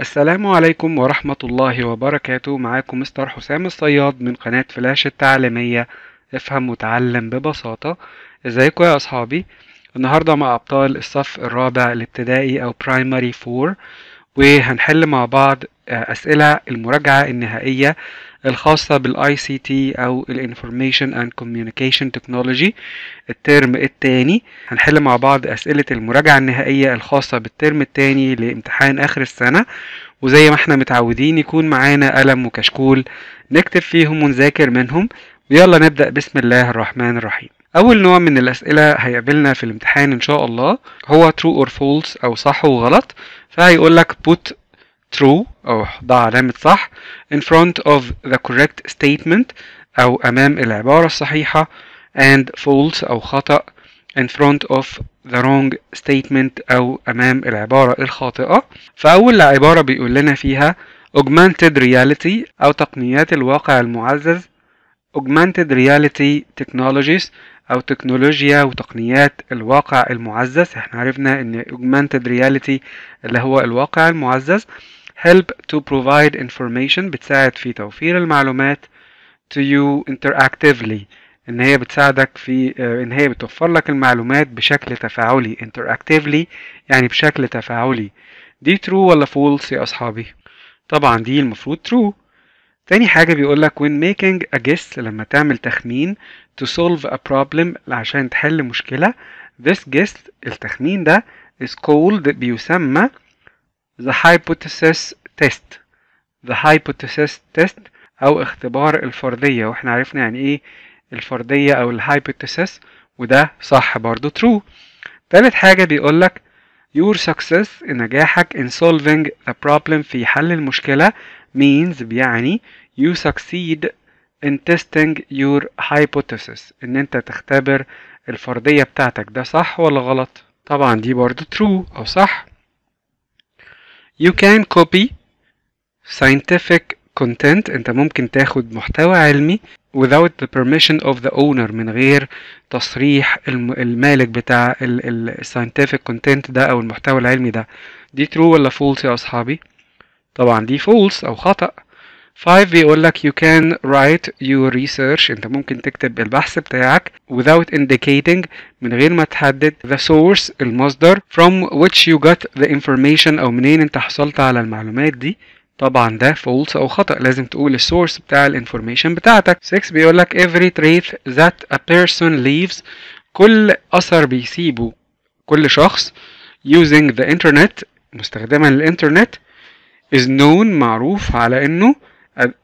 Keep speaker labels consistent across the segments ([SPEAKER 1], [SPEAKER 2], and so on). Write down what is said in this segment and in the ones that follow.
[SPEAKER 1] السلام عليكم ورحمة الله وبركاته معاكم مستر حسام الصياد من قناة فلاش التعليمية افهم وتعلم ببساطة ازيكم يا اصحابي النهاردة مع ابطال الصف الرابع الابتدائي او برايمري فور وهنحل مع بعض آه، اسئلة المراجعة النهائية الخاصة بالاي سي تي او الانفورميشن اند كوميونيكيشن تكنولوجي الترم التاني هنحل مع بعض اسئلة المراجعة النهائية الخاصة بالترم التاني لامتحان اخر السنة وزي ما احنا متعودين يكون معانا قلم وكشكول نكتب فيهم ونذاكر منهم ويلا نبدأ بسم الله الرحمن الرحيم أول نوع من الأسئلة هيقابلنا في الامتحان إن شاء الله هو true or false أو صح وغلط لك put true أو ضع علامة صح in front of the correct statement أو أمام العبارة الصحيحة and false أو خطأ in front of the wrong statement أو أمام العبارة الخاطئة فأول عبارة بيقول لنا فيها augmented reality أو تقنيات الواقع المعزز augmented reality technologies أو تكنولوجيا وتقنيات الواقع المعزز احنا عرفنا ان augmented reality اللي هو الواقع المعزز help to provide information بتساعد في توفير المعلومات to you interactively ان هي بتساعدك في آه، ان هي بتوفر لك المعلومات بشكل تفاعلي interactively يعني بشكل تفاعلي دي true ولا false يا اصحابي طبعا دي المفروض true تاني حاجة بيقولك when making a guess لما تعمل تخمين to solve a problem عشان تحل مشكلة this guess التخمين ده is called بيسمى The hypothesis test The hypothesis test أو اختبار الفرضية واحنا عرفنا يعني ايه الفرضية أو الهايبوثيسس وده صح برضو ترو تالت حاجة بيقولك your success نجاحك in solving the problem في حل المشكلة means بيعني you succeed in testing your hypothesis ان انت تختبر الفرضية بتاعتك ده صح ولا غلط طبعا دي برضو ترو أو صح You can copy scientific content انت ممكن تاخد محتوى علمي without the permission of the owner من غير تصريح المالك بتاع ال ال scientific content ده او المحتوى العلمي ده دي true ولا false يا اصحابي طبعا دي false او خطأ 5 بيقول لك you can write your research انت ممكن تكتب البحث بتاعك without indicating من غير ما تحدد the source المصدر from which you got the information او منين انت حصلت على المعلومات دي طبعا ده false او خطأ لازم تقول السورس بتاع الانفورميشن بتاعتك 6 بيقول لك every trace that a person leaves كل اثر بيسيبه كل شخص using the internet مستخدما الانترنت is known معروف على انه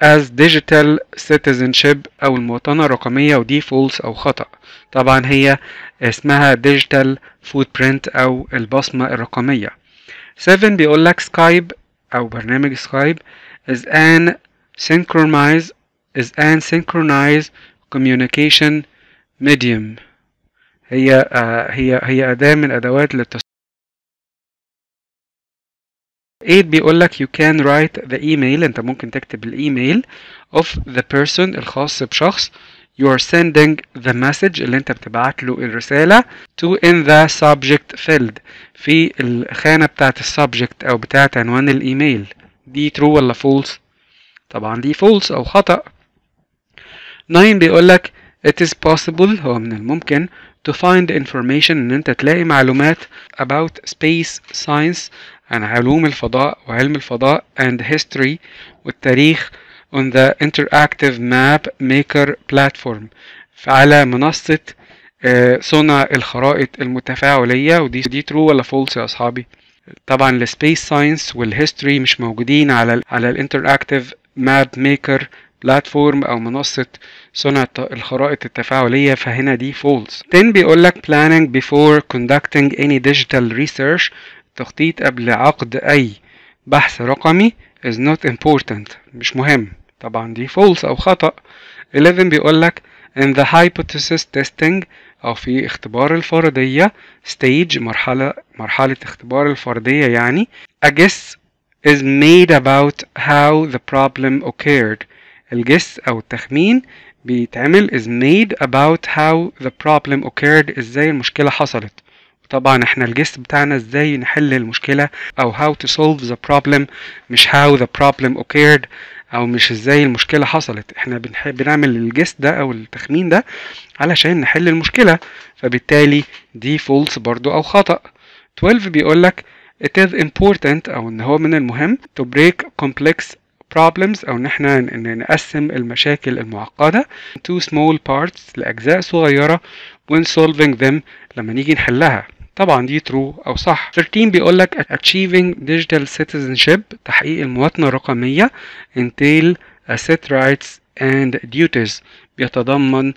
[SPEAKER 1] as digital citizenship أو المواطنة الرقمية ودي فولس أو خطأ طبعا هي اسمها digital footprint أو البصمة الرقمية 7 بيقول لك سكايب أو برنامج سكايب is an synchronized is an synchronized communication medium هي آه هي هي أداة من أدوات للتواصل 8 ايه بيقول لك you can write the email انت ممكن تكتب الايميل of the person الخاص بشخص you are sending the message اللي انت بتبعت له الرسالة to in the subject field في الخانة بتاعة السبجكت او بتاعة عنوان الايميل دي true ولا false طبعا دي false او خطأ 9 بيقول لك it is possible هو من الممكن to find information ان انت تلاقي معلومات about space science عن علوم الفضاء وعلم الفضاء and history والتاريخ on the interactive map maker platform على منصة آه، صنع الخرائط المتفاعلية ودي دي ترو ولا فولس يا أصحابي طبعا السبيس ساينس والهيستوري مش موجودين على ال على الانتراكتيف ماب ميكر بلاتفورم او منصه صنع الخرائط التفاعليه فهنا دي false. 10 بيقول لك planning before conducting any digital research التخطيط قبل عقد أي بحث رقمي is not important مش مهم طبعا دي false أو خطأ 11 بيقولك in the hypothesis testing أو في اختبار الفرضية stage مرحلة مرحلة اختبار الفرضية يعني a guess is made about how the problem occurred الجس أو التخمين بيتعمل is made about how the problem occurred ازاي المشكلة حصلت طبعا احنا الجست بتاعنا ازاي نحل المشكله او how to solve the problem مش how the problem occurred او مش ازاي المشكله حصلت احنا بنعمل الجست ده او التخمين ده علشان نحل المشكله فبالتالي دي فولس برضو او خطا 12 بيقول لك it is important او ان هو من المهم to break complex problems او ان احنا نقسم المشاكل المعقدة to small parts لأجزاء صغيرة when solving them لما نيجي نحلها طبعا دي ترو او صح 13 بيقول لك achieving digital citizenship تحقيق المواطنه الرقميه entail a set rights and duties بيتضمن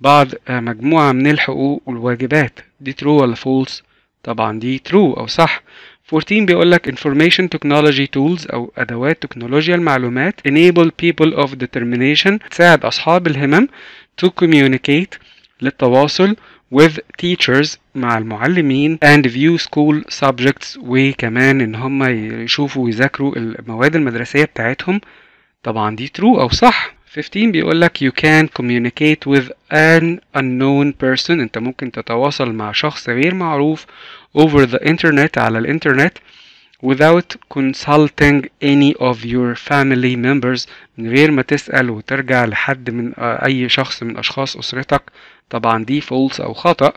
[SPEAKER 1] بعض آه، مجموعه من الحقوق والواجبات دي ترو ولا فولس طبعا دي ترو او صح 14 بيقول لك information technology tools او ادوات تكنولوجيا المعلومات enable people of determination تساعد اصحاب الهمم to communicate للتواصل with teachers مع المعلمين and view school subjects وكمان ان هم يشوفوا ويذاكروا المواد المدرسية بتاعتهم طبعا دي true او صح 15 بيقول لك you can communicate with an unknown person انت ممكن تتواصل مع شخص غير معروف over the internet على الانترنت without consulting any of your family members من غير ما تسأل وترجع لحد من آه، أي شخص من أشخاص أسرتك طبعا دي فولس أو خطأ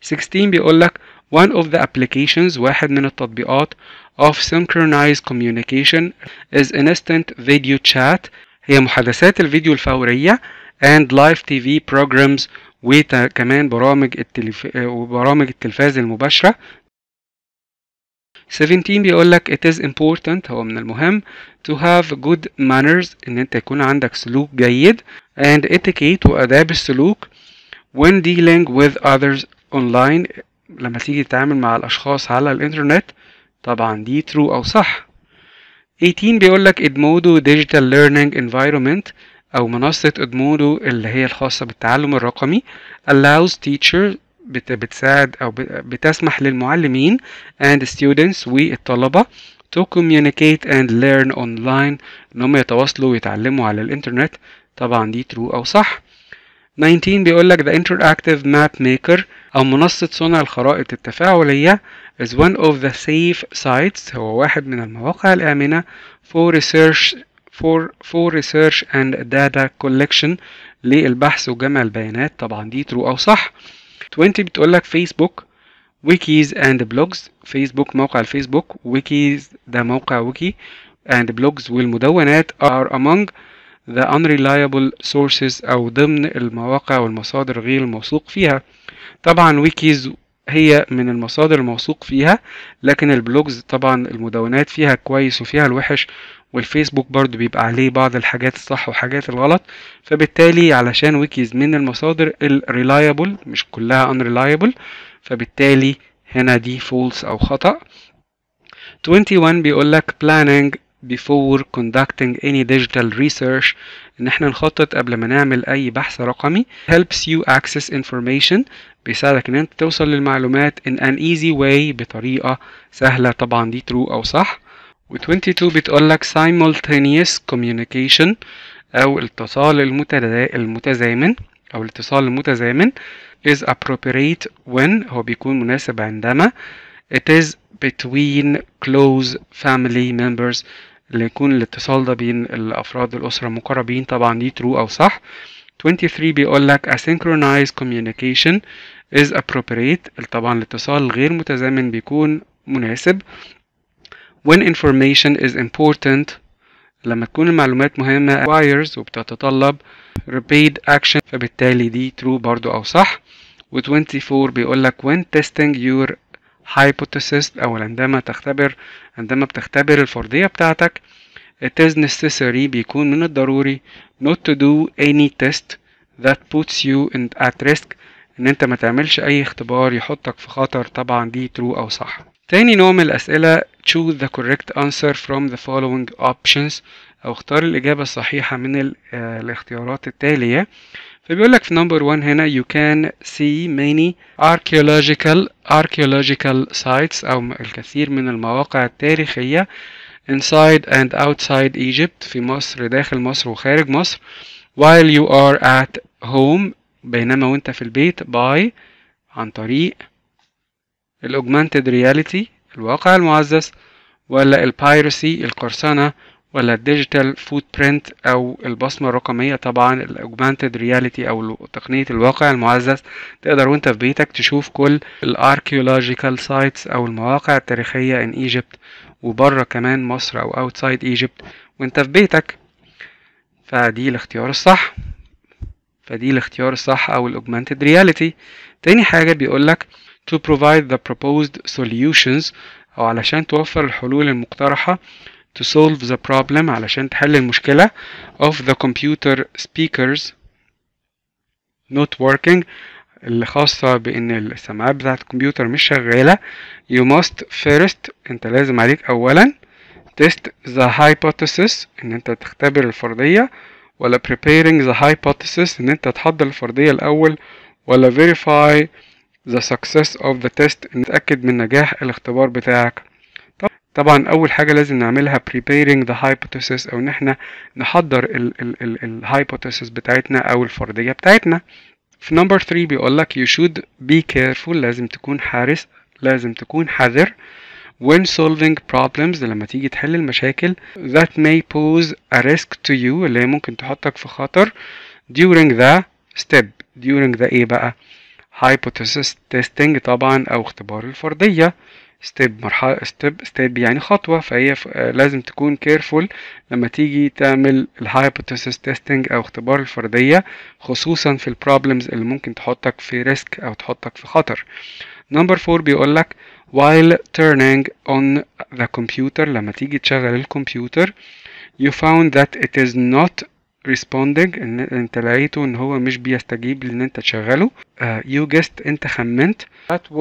[SPEAKER 1] 16 بيقولك one of the applications واحد من التطبيقات of synchronized communication is instant video chat هي محادثات الفيديو الفورية and live TV programs وكمان برامج التلف... آه، وبرامج التلفاز المباشرة 17 بيقول لك it is important هو من المهم to have good manners ان انت يكون عندك سلوك جيد and etiquette واداب السلوك when dealing with others online لما تيجي تتعامل مع الاشخاص على الانترنت طبعا دي true او صح 18 بيقول لك ادمودو ديجيتال ليرنينج انفايرمنت او منصة ادمودو اللي هي الخاصة بالتعلم الرقمي allows teachers بتساعد أو بتسمح للمعلمين and students والطلبة to communicate and learn online إن هم يتواصلوا ويتعلموا على الإنترنت طبعا دي true أو صح 19 بيقول لك the interactive map maker أو منصة صنع الخرائط التفاعلية is one of the safe sites هو واحد من المواقع الآمنة for research for, for research and data collection للبحث وجمع البيانات طبعا دي true أو صح وانت بتقول لك فيسبوك ويكيز اند بلوجز فيسبوك موقع الفيسبوك ويكيز ده موقع ويكي and blogs والمدونات are among the unreliable sources أو ضمن المواقع والمصادر غير الموثوق فيها طبعا ويكيز هي من المصادر الموثوق فيها لكن البلوجز طبعا المدونات فيها كويس وفيها الوحش والفيسبوك برضو بيبقى عليه بعض الحاجات الصح وحاجات الغلط فبالتالي علشان ويكيز من المصادر الريلايبل مش كلها unreliable فبالتالي هنا دي فولس او خطأ 21 بيقول لك planning before conducting any digital research ان احنا نخطط قبل ما نعمل اي بحث رقمي helps you access information بيساعدك ان انت توصل للمعلومات in an easy way بطريقة سهلة طبعا دي true او صح و 22 بتقولك simultaneous communication او الاتصال المتزامن او الاتصال المتزامن is appropriate when هو بيكون مناسب عندما it is between close family members اللي يكون الاتصال ده بين الأفراد الأسرة المقربين طبعا دي true أو صح 23 بيقول لك asynchronous communication is appropriate طبعا الاتصال غير متزامن بيكون مناسب when information is important لما تكون المعلومات مهمة requires وبتتطلب repeat action فبالتالي دي true برضو أو صح و24 بيقول لك when testing your hypothesis أو عندما تختبر عندما بتختبر الفرضية بتاعتك it is necessary بيكون من الضروري not to do any test that puts you in at risk ان انت ما تعملش اي اختبار يحطك في خطر طبعا دي true او صح تاني نوع من الاسئلة choose the correct answer from the following options او اختار الاجابة الصحيحة من آه، الاختيارات التالية فبيقول لك في نمبر 1 هنا you can see many archaeological archaeological sites أو الكثير من المواقع التاريخية inside and outside Egypt في مصر داخل مصر وخارج مصر while you are at home بينما وانت في البيت by عن طريق الاوجمانتد رياليتي الواقع المعزز ولا البايرسي القرصنة ولا الديجيتال فوت برينت او البصمه الرقميه طبعا الاوجمانتد رياليتي او تقنيه الواقع المعزز تقدر وانت في بيتك تشوف كل الاركيولوجيكال سايتس او المواقع التاريخيه ان ايجيبت وبره كمان مصر او اوتسايد ايجيبت وانت في بيتك فدي الاختيار الصح فدي الاختيار الصح او الاوجمانتد رياليتي تاني حاجه بيقولك to provide the proposed solutions او علشان توفر الحلول المقترحه to solve the problem علشان تحل المشكلة of the computer speakers not working اللي خاصة بإن السماعات بتاعة الكمبيوتر مش شغالة you must first أنت لازم عليك أولا test the hypothesis إن أنت تختبر الفرضية ولا preparing the hypothesis إن أنت تحضر الفرضية الأول ولا verify the success of the test إن تتأكد من نجاح الاختبار بتاعك طبعا اول حاجه لازم نعملها preparing the hypothesis او ان احنا نحضر الهايبوثيسس بتاعتنا او الفرضيه بتاعتنا في نمبر 3 بيقول لك you should be careful لازم تكون حارس لازم تكون حذر when solving problems لما تيجي تحل المشاكل that may pose a risk to you اللي هي ممكن تحطك في خطر during the step during the ايه بقى hypothesis testing طبعا او اختبار الفرضيه ستيب مرحله ستيب ستيب يعني خطوه فهي آه، لازم تكون كيرفول لما تيجي تعمل الهايبوثيسيس تيستنج او اختبار الفرديه خصوصا في البروبلمز اللي ممكن تحطك في ريسك او تحطك في خطر نمبر 4 بيقول لك while turning on the computer لما تيجي تشغل الكمبيوتر you found that it is not responding ان انت لقيته ان هو مش بيستجيب لان انت تشغله uh, you guessed انت خمنت that,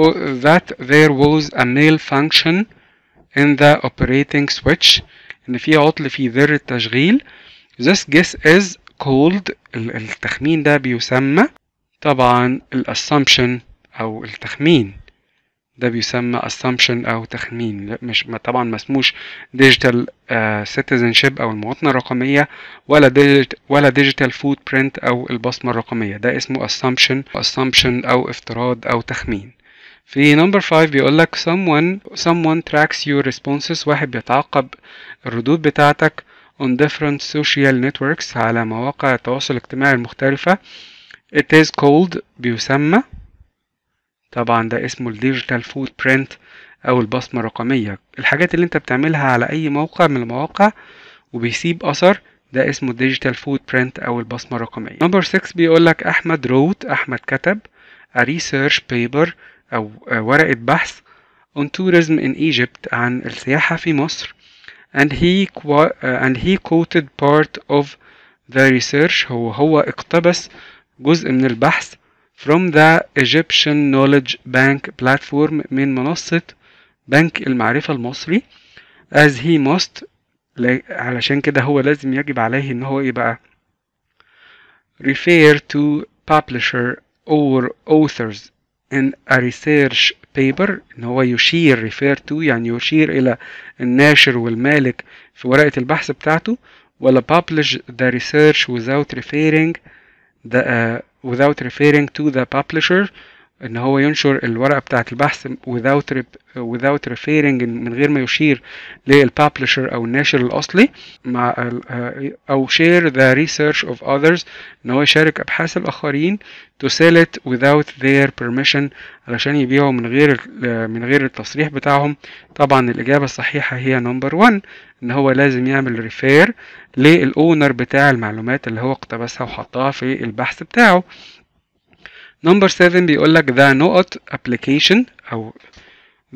[SPEAKER 1] that there was a male function in the operating switch ان في عطل في زر التشغيل this guess is called التخمين ده بيسمى طبعا assumption او التخمين ده بيسمى assumption او تخمين مش طبعا ما اسموش ديجيتال آه، citizenship او المواطنه الرقميه ولا ديجيت ولا ديجيتال فوت برنت او البصمه الرقميه ده اسمه assumption assumption او افتراض او تخمين في نمبر 5 بيقول لك someone someone tracks your responses واحد بيتعقب الردود بتاعتك on different social networks على مواقع التواصل الاجتماعي المختلفه it is called بيسمى طبعا ده اسمه الديجيتال فوت برينت او البصمه الرقميه الحاجات اللي انت بتعملها على اي موقع من المواقع وبيسيب اثر ده اسمه الديجيتال فوت برينت او البصمه الرقميه نمبر 6 بيقول لك احمد روت احمد كتب ريسيرش بيبر او ورقه بحث on tourism in Egypt عن السياحه في مصر and he uh, and he quoted part of the research هو هو اقتبس جزء من البحث from the Egyptian Knowledge Bank platform من منصة بنك المعرفة المصري as he must علشان كده هو لازم يجب عليه ان هو يبقى refer to publisher or authors in a research paper ان هو يشير refer to يعني يشير الى الناشر والمالك في ورقة البحث بتاعته ولا publish the research without referring the uh, without referring to the publisher ان هو ينشر الورقه بتاعه البحث without without referring من غير ما يشير للبابليشر او الناشر الاصلي مع آه، او share the research of others ان هو يشارك ابحاث الاخرين to sell it without their permission علشان يبيعوا من غير آه، من غير التصريح بتاعهم طبعا الاجابه الصحيحه هي نمبر 1 ان هو لازم يعمل ريفير للاونر بتاع المعلومات اللي هو اقتبسها وحطها في البحث بتاعه نمبر 7 بيقول لك ذا نقط ابلكيشن او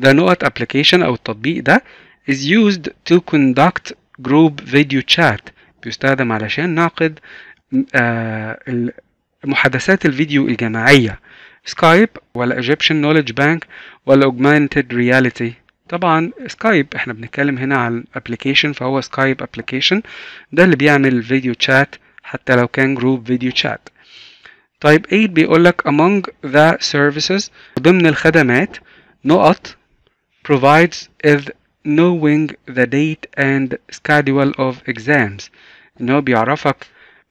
[SPEAKER 1] ذا نقط ابلكيشن او التطبيق ده is used to conduct group video chat بيستخدم علشان نعقد آه، محادثات الفيديو الجماعية سكايب ولا ايجيبشن نوليدج بانك ولا اوجمانتد رياليتي طبعا سكايب احنا بنتكلم هنا عن ابلكيشن فهو سكايب ابلكيشن ده اللي بيعمل فيديو تشات حتى لو كان جروب فيديو تشات Type 8 بيقول لك among the services ضمن الخدمات نقط provides is knowing the date and schedule of exams ان هو بيعرفك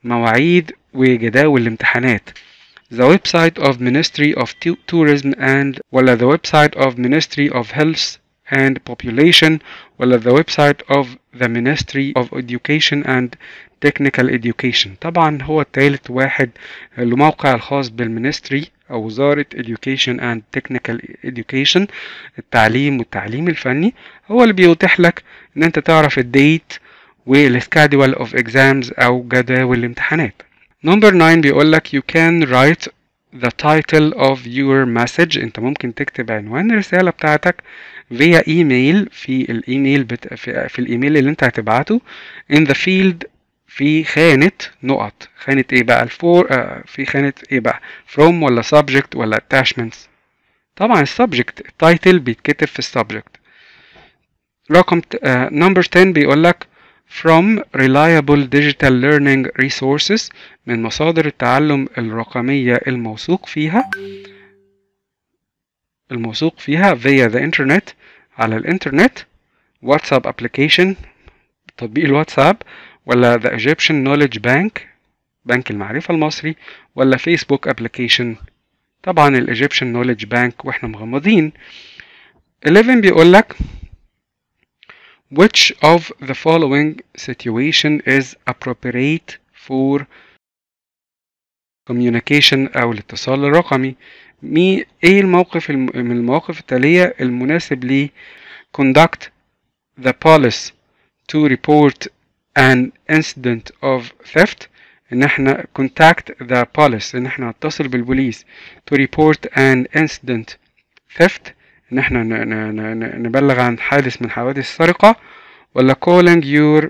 [SPEAKER 1] مواعيد وجداول الامتحانات the website of Ministry of Tourism and ولا the website of Ministry of Health and Population ولا the website of the Ministry of Education and Technical Education طبعا هو التالت واحد له موقع الخاص بالمينستري أو وزارة Education and Technical Education التعليم والتعليم الفني هو اللي بيتيح لك إن أنت تعرف الديت والسكادول of exams أو جداول الامتحانات Number 9 بيقول لك you can write the title of your message انت ممكن تكتب عنوان الرسالة بتاعتك via ايميل في الايميل بت... في, في الايميل اللي انت هتبعته in the field في خانة نقط خانة ايه بقى الفور آه في خانة ايه بقى from ولا subject ولا attachments طبعا السبجكت التايتل بيتكتب في السبجكت رقم نمبر 10 بيقول لك from reliable digital learning resources من مصادر التعلم الرقمية الموثوق فيها الموثوق فيها via the internet على الانترنت واتساب ابلكيشن تطبيق الواتساب ولا the Egyptian Knowledge Bank بنك المعرفة المصري ولا فيسبوك ابلكيشن طبعا ال Egyptian Knowledge Bank واحنا مغمضين 11 بيقول لك which of the following situation is appropriate for communication أو الاتصال الرقمي مي ايه الموقف الم... من المواقف التالية المناسب ليه conduct the police to report an incident of theft ان احنا contact the police ان احنا نتصل بالبوليس to report an incident theft ان احنا ن... ن... ن... نبلغ عن حادث من حوادث السرقة ولا calling your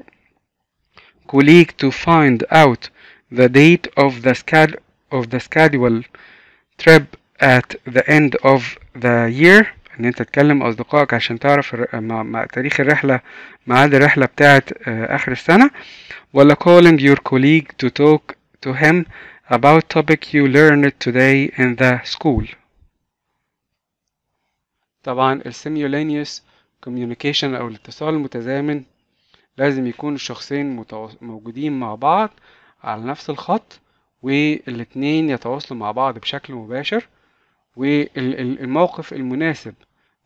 [SPEAKER 1] colleague to find out the date of the, schedule of the schedule trip at the end of the year ان انت تكلم اصدقائك عشان تعرف مع, تاريخ الرحله ميعاد الرحله بتاعه آه، اخر السنه ولا calling your colleague to talk to him about topic you learned today in the school طبعا ال كوميونيكيشن communication او الاتصال المتزامن لازم يكون الشخصين موجودين مع بعض على نفس الخط والاتنين يتواصلوا مع بعض بشكل مباشر والموقف المناسب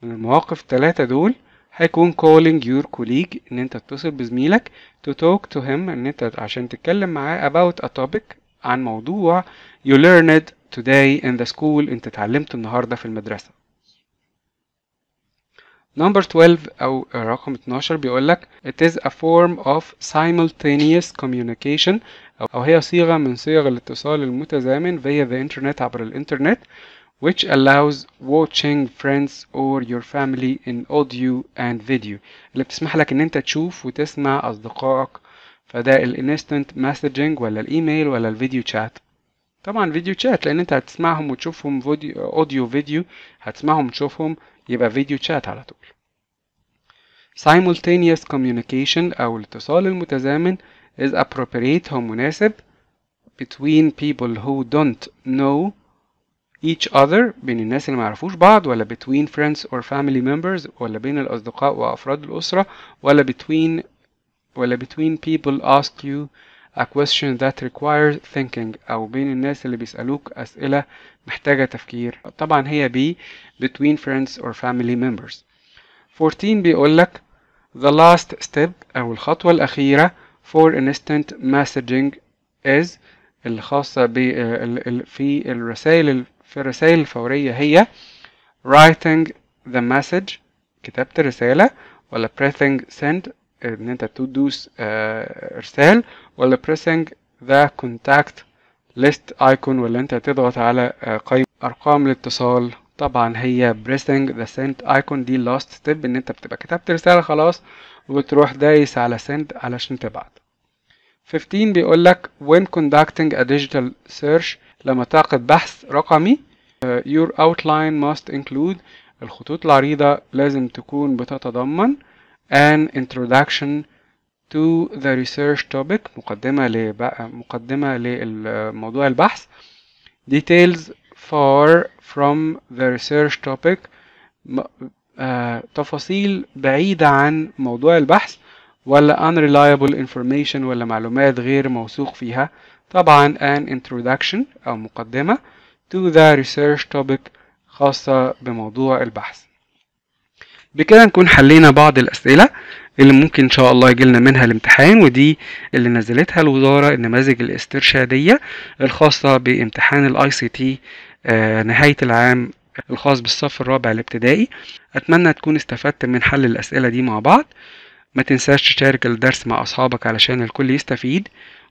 [SPEAKER 1] من المواقف الثلاثة دول هيكون calling your colleague ان انت تتصل بزميلك to talk to him ان انت عشان تتكلم معاه about a topic عن موضوع you learned today in the school انت اتعلمته النهاردة في المدرسة Number 12 أو رقم 12 بيقولك It is a form of simultaneous communication أو هي صيغة من صيغ الاتصال المتزامن via the internet عبر الإنترنت which allows watching friends or your family in audio and video اللي بتسمح لك ان انت تشوف وتسمع اصدقائك فده الانستنت مسجنج ولا الايميل ولا الفيديو شات طبعا فيديو شات لان انت هتسمعهم وتشوفهم فيديو اوديو فيديو هتسمعهم وتشوفهم يبقى فيديو شات على طول simultaneous communication او الاتصال المتزامن is appropriate هو مناسب between people who don't know each other بين الناس اللي ما يعرفوش بعض ولا between friends or family members ولا بين الأصدقاء وأفراد الأسرة ولا between ولا between people ask you a question that requires thinking أو بين الناس اللي بيسألوك أسئلة محتاجة تفكير طبعا هي B between friends or family members 14 بيقول لك the last step أو الخطوة الأخيرة for instant messaging is الخاصة في الرسائل في الرسائل الفورية هي writing the message كتابة الرسالة ولا pressing send ان انت تدوس آه، ارسال ولا pressing the contact list icon ولا انت تضغط على آه، قائمة ارقام الاتصال طبعا هي pressing the send icon دي last step ان انت بتبقى كتبت رسالة خلاص وتروح دايس على send علشان تبعت 15 بيقول لك when conducting a digital search لما تعقد بحث رقمي آه، your outline must include الخطوط العريضة لازم تكون بتتضمن an introduction to the research topic مقدمة ل مقدمة لموضوع البحث details far from the research topic آه، تفاصيل بعيدة عن موضوع البحث ولا unreliable information ولا معلومات غير موثوق فيها طبعا an introduction أو مقدمة to the research topic خاصة بموضوع البحث بكده نكون حلينا بعض الأسئلة اللي ممكن إن شاء الله يجيلنا منها الامتحان ودي اللي نزلتها الوزارة النماذج الاسترشادية الخاصة بامتحان الاي آه، سي تي نهاية العام الخاص بالصف الرابع الابتدائي أتمنى تكون استفدت من حل الأسئلة دي مع بعض ما تنساش تشارك الدرس مع أصحابك علشان الكل يستفيد